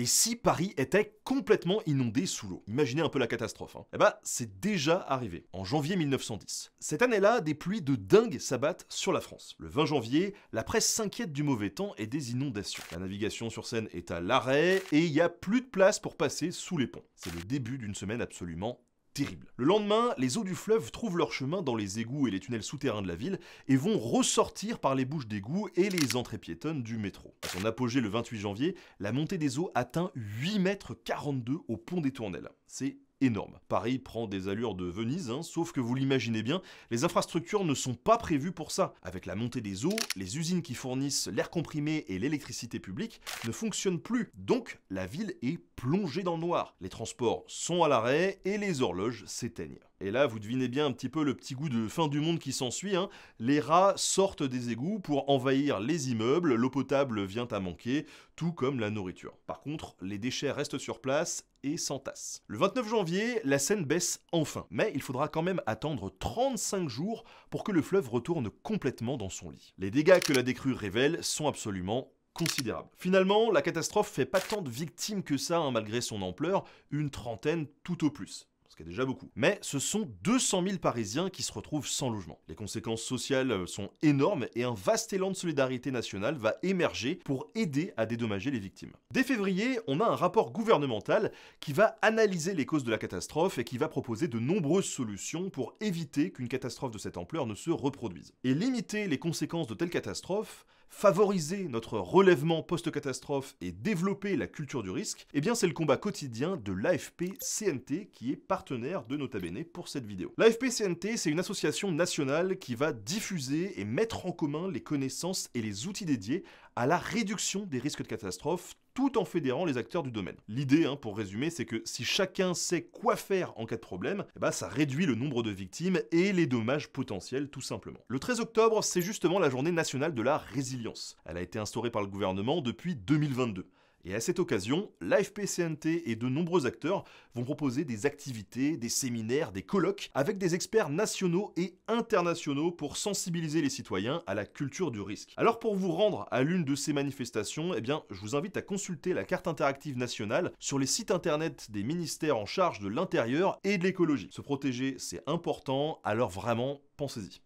Et si Paris était complètement inondé sous l'eau Imaginez un peu la catastrophe. Hein. Eh ben, c'est déjà arrivé, en janvier 1910. Cette année-là, des pluies de dingue s'abattent sur la France. Le 20 janvier, la presse s'inquiète du mauvais temps et des inondations. La navigation sur Seine est à l'arrêt et il n'y a plus de place pour passer sous les ponts. C'est le début d'une semaine absolument terrible. Le lendemain, les eaux du fleuve trouvent leur chemin dans les égouts et les tunnels souterrains de la ville et vont ressortir par les bouches d'égouts et les entrées piétonnes du métro. À son apogée le 28 janvier, la montée des eaux atteint 8 mètres 42 au pont des Tournelles. C'est énorme. Paris prend des allures de Venise, hein, sauf que vous l'imaginez bien, les infrastructures ne sont pas prévues pour ça. Avec la montée des eaux, les usines qui fournissent l'air comprimé et l'électricité publique ne fonctionnent plus, donc la ville est plongée dans le noir. Les transports sont à l'arrêt et les horloges s'éteignent. Et là, vous devinez bien un petit peu le petit goût de fin du monde qui s'ensuit. Hein. Les rats sortent des égouts pour envahir les immeubles, l'eau potable vient à manquer, tout comme la nourriture. Par contre, les déchets restent sur place et s'entassent. Le 29 janvier, la scène baisse enfin, mais il faudra quand même attendre 35 jours pour que le fleuve retourne complètement dans son lit. Les dégâts que la décrue révèle sont absolument considérables. Finalement, la catastrophe fait pas tant de victimes que ça, hein, malgré son ampleur, une trentaine tout au plus ce qui est déjà beaucoup. Mais ce sont 200 000 Parisiens qui se retrouvent sans logement. Les conséquences sociales euh, sont énormes et un vaste élan de solidarité nationale va émerger pour aider à dédommager les victimes. Dès février, on a un rapport gouvernemental qui va analyser les causes de la catastrophe et qui va proposer de nombreuses solutions pour éviter qu'une catastrophe de cette ampleur ne se reproduise. Et limiter les conséquences de telles catastrophes, favoriser notre relèvement post-catastrophe et développer la culture du risque, eh bien c'est le combat quotidien de l'AFP CNT qui est partenaire de Nota Bene pour cette vidéo. L'AFP CNT, c'est une association nationale qui va diffuser et mettre en commun les connaissances et les outils dédiés à la réduction des risques de catastrophe tout en fédérant les acteurs du domaine. L'idée, hein, pour résumer, c'est que si chacun sait quoi faire en cas de problème, eh ben, ça réduit le nombre de victimes et les dommages potentiels tout simplement. Le 13 octobre, c'est justement la journée nationale de la résilience. Elle a été instaurée par le gouvernement depuis 2022. Et à cette occasion, l'AFPCNT et de nombreux acteurs vont proposer des activités, des séminaires, des colloques avec des experts nationaux et internationaux pour sensibiliser les citoyens à la culture du risque. Alors pour vous rendre à l'une de ces manifestations, eh bien, je vous invite à consulter la carte interactive nationale sur les sites internet des ministères en charge de l'intérieur et de l'écologie. Se protéger, c'est important, alors vraiment, pensez-y.